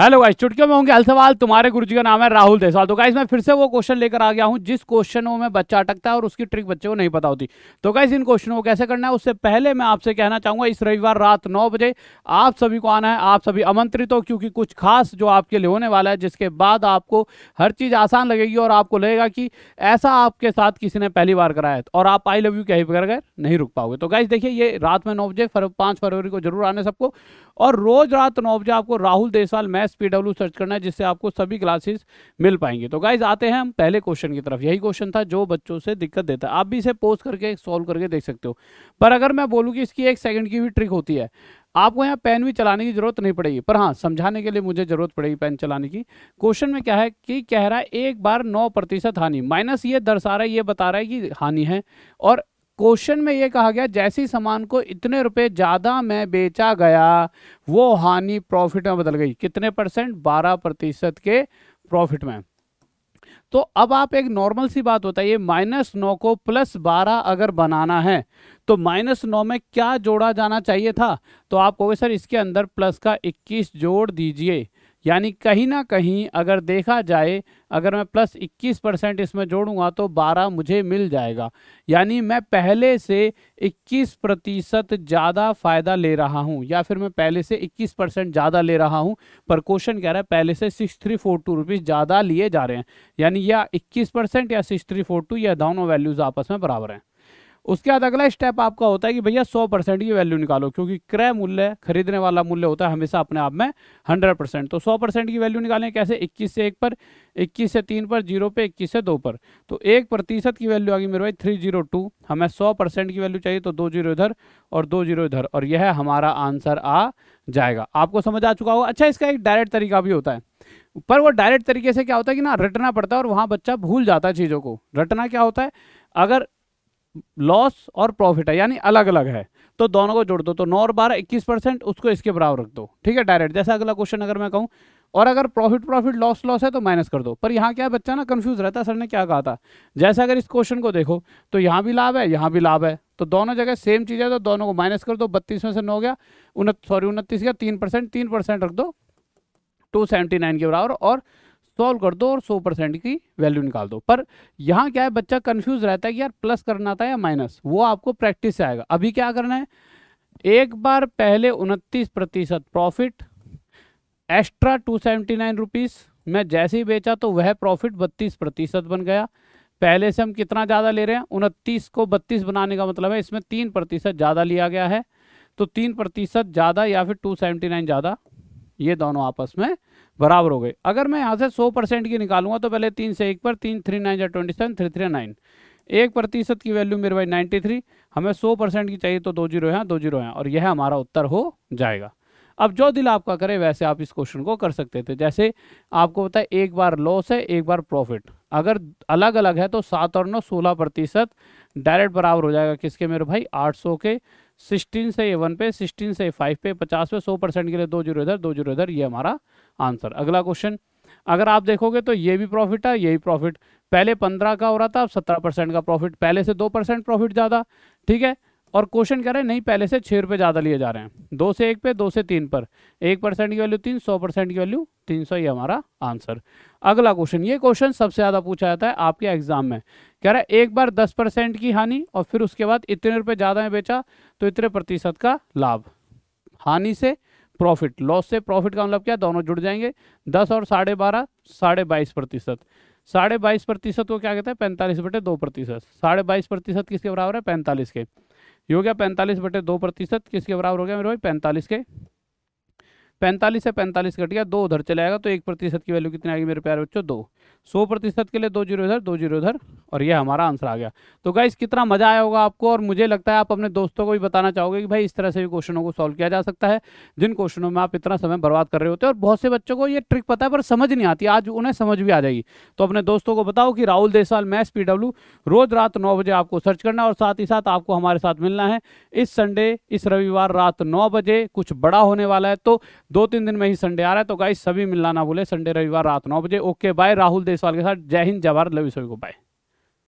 hello चुटकियों में होंगे हल सवाल तुम्हारे गुरु जी का नाम है राहुल देसवाल तो गाइस मैं फिर से वो क्वेश्चन लेकर आ गया हूँ जिस क्वेश्चनों में बच्चा अटकता है और उसकी ट्रिक बच्चे को नहीं पता होती तो गाइस इन क्वेश्चनों को कैसे करना है उससे पहले मैं आपसे कहना चाहूँगा इस रविवार रात नौ बजे आप सभी को आना है आप सभी आमंत्रित हो क्योंकि कुछ खास जो आपके लिए होने वाला है जिसके बाद आपको हर चीज़ आसान लगेगी और आपको लगेगा कि ऐसा आपके साथ किसी ने पहली बार कराया और आप आई लव यू कहीं पर नहीं रुक पाओगे तो गाइस देखिए ये रात में नौ बजे पाँच फरवरी को जरूर आने सबको और रोज रात नौ बजे आपको राहुल देसवाल मैं एस पी डब्ल्यू सर्च करना है जिससे आपको सभी क्लासेस मिल पाएंगे तो गाइज आते हैं हम पहले क्वेश्चन की तरफ यही क्वेश्चन था जो बच्चों से दिक्कत देता है आप भी इसे पोस्ट करके सॉल्व करके देख सकते हो पर अगर मैं बोलूँ कि इसकी एक सेकेंड की भी ट्रिक होती है आपको यहाँ पेन भी चलाने की जरूरत नहीं पड़ेगी पर हाँ समझाने के लिए मुझे जरूरत पड़ेगी पेन चलाने की क्वेश्चन में क्या है कि कह रहा है एक बार नौ प्रतिशत हानि माइनस ये दर्शा रहा है ये बता रहा है कि हानि है और क्वेश्चन में ये कहा गया जैसी सामान को इतने रुपए ज़्यादा में बेचा गया वो हानि प्रॉफिट में बदल गई कितने परसेंट बारह प्रतिशत के प्रॉफिट में तो अब आप एक नॉर्मल सी बात बताइए माइनस नौ को प्लस बारह अगर बनाना है तो माइनस नौ में क्या जोड़ा जाना चाहिए था तो आप कहोगे सर इसके अंदर प्लस का इक्कीस जोड़ दीजिए यानी कहीं ना कहीं अगर देखा जाए अगर मैं प्लस 21 परसेंट इसमें जोड़ूंगा तो 12 मुझे मिल जाएगा यानी मैं पहले से 21 प्रतिशत ज़्यादा फ़ायदा ले रहा हूँ या फिर मैं पहले से 21 परसेंट ज़्यादा ले रहा हूँ पर क्वेश्चन कह रहा है पहले से six three four two rupees ज़्यादा लिए जा रहे हैं यानी या इक्कीस परसेंट या सिक्स थ्री फोर टू या दोनों वैल्यूज़ आपस में बराबर हैं उसके बाद अगला स्टेप आपका होता है कि भैया सौ परसेंट की वैल्यू निकालो क्योंकि क्रय मूल्य खरीदने वाला मूल्य होता है हमेशा अपने आप में हंड्रेड परसेंट तो सौ परसेंट की वैल्यू निकालें कैसे इक्कीस से एक पर इक्कीस से तीन पर जीरो पे इक्कीस से दो पर तो एक प्रतिशत की वैल्यू आ गई मेरे भाई थ्री जीरो टू हमें सौ परसेंट की वैल्यू चाहिए तो दो जीरो इधर और दो जीरो इधर और यह हमारा आंसर आ जाएगा आपको समझ आ चुका होगा अच्छा इसका एक डायरेक्ट तरीका भी होता है पर वो डायरेक्ट तरीके से क्या होता है कि ना रटना पड़ता है और वहाँ बच्चा भूल जाता है चीज़ों को रटना क्या होता है अगर लॉस और प्रॉफिट है यानी अलग अलग है तो दोनों को जोड़ दो तो नौ और बारह इक्कीस परसेंट उसको इसके बराबर रख दो ठीक है डायरेक्ट जैसा अगला क्वेश्चन अगर मैं कहूँ और अगर प्रॉफिट प्रॉफिट लॉस लॉस है तो माइनस कर दो पर यहाँ क्या बच्चा ना कंफ्यूज रहता है सर ने क्या कहा था जैसे अगर इस क्वेश्चन को देखो तो यहाँ भी लाभ है यहाँ भी लाभ है तो दोनों जगह सेम चीज़ है तो दोनों को माइनस कर दो बत्तीस में से नौ गया सॉरी उनतीस गया तीन परसेंट तीन परसेंट रख दो टू सेवेंटी नाइन के बराबर और सॉल्व कर दो और सौ परसेंट की वैल्यू निकाल दो पर यहाँ क्या है बच्चा कंफ्यूज रहता है कि यार प्लस करना था या माइनस वो आपको प्रैक्टिस से आएगा अभी क्या करना है एक बार पहले उनतीस प्रतिशत profit extra two seventy nine मैं जैसे ही बेचा तो वह प्रॉफिट बत्तीस प्रतिशत बन गया पहले से हम कितना ज़्यादा ले रहे हैं उनतीस को बत्तीस बनाने का मतलब है इसमें तीन प्रतिशत ज़्यादा लिया गया है तो तीन प्रतिशत ज़्यादा या फिर टू सेवेंटी नाइन ज़्यादा ये दोनों आपस में बराबर हो गए अगर मैं यहाँ से सौ परसेंट की निकालूंगा तो पहले तीन से एक पर तीन थ्री नाइन या twenty seven three three nine एक प्रतिशत की वैल्यू मेरे भाई नाइन्टी थ्री हमें सौ परसेंट की चाहिए तो दो जीरो यहाँ दो जीरो यहाँ और यह हमारा उत्तर हो जाएगा अब जो दिल आपका करे वैसे आप इस क्वेश्चन को कर सकते थे जैसे आपको पता है एक बार लॉस है एक बार प्रॉफिट अगर अलग अलग है तो सात और नौ सोलह प्रतिशत डायरेक्ट बराबर हो जाएगा किसके मेरे भाई आठ सौ के सिक्सटीन से ये वन पे सिक्सटीन से फाइव पे पचास पे सौ परसेंट के लिए दो जीरो इधर दो जीरो इधर ये हमारा आंसर अगला क्वेश्चन अगर आप देखोगे तो ये भी प्रॉफिट है ये भी प्रॉफिट पहले पंद्रह का हो रहा था अब सत्रह परसेंट का प्रॉफिट पहले से दो परसेंट प्रॉफिट ज़्यादा ठीक है और क्वेश्चन कह रहे हैं नहीं पहले से छः रुपये ज़्यादा लिए जा रहे हैं दो से एक पे दो से तीन पर एक परसेंट की वैल्यू तीन सौ परसेंट की वैल्यू तीन सौ ये हमारा आंसर अगला क्वेश्चन ये क्वेश्चन सबसे ज़्यादा पूछा जाता है आपके एग्जाम में कह रहा है एक बार दस परसेंट की हानि और फिर उसके बाद इतने रुपये ज़्यादा में बेचा तो इतने प्रतिशत का लाभ हानि से प्रॉफिट लॉस से प्रॉफिट का मतलब क्या दोनों जुड़ जाएंगे दस और साढ़े बारह साढ़े बाईस प्रतिशत साढ़े बाईस प्रतिशत को क्या कहते हैं पैंतालीस बटे दो प्रतिशत साढ़े बाईस प्रतिशत किसके बराबर है पैंतालीस के ये हो गया पैंतालीस बटे दो प्रतिशत किसके बराबर हो गया मेरे भाई पैंतालीस के पैंतालीस से पैंतालीस कट गया दो उधर चले आएगा तो एक प्रतिशत की वैल्यू कितनी आएगी मेरे प्यारे बच्चों दो सौ प्रतिशत के लिए दो जीरो इधर दो जीरो इधर और ये हमारा आंसर आ गया तो गाइस कितना मजा आया होगा आपको और मुझे लगता है आप अपने दोस्तों को भी बताना चाहोगे कि भाई इस तरह से भी क्वेश्चनों को सॉल्व किया जा सकता है जिन क्वेश्चनों में आप इतना समय बर्बाद कर रहे होते हैं और बहुत से बच्चों को ये ट्रिक पता है पर समझ नहीं आती आज उन्हें समझ भी आ जाएगी तो अपने दोस्तों को बताओ कि राहुल देसवाल मैथ्स पी रोज रात नौ बजे आपको सर्च करना और साथ ही साथ आपको हमारे साथ मिलना है इस संडे इस रविवार रात नौ बजे कुछ बड़ा होने वाला है तो दो तीन दिन में ही संडे आ रहा है तो गाइस सभी मिलना ना भूले संडे रविवार रात नौ बजे ओके बाय राहुल इस सवाल के साथ जय हिंद जवाहर लव सभी को बाय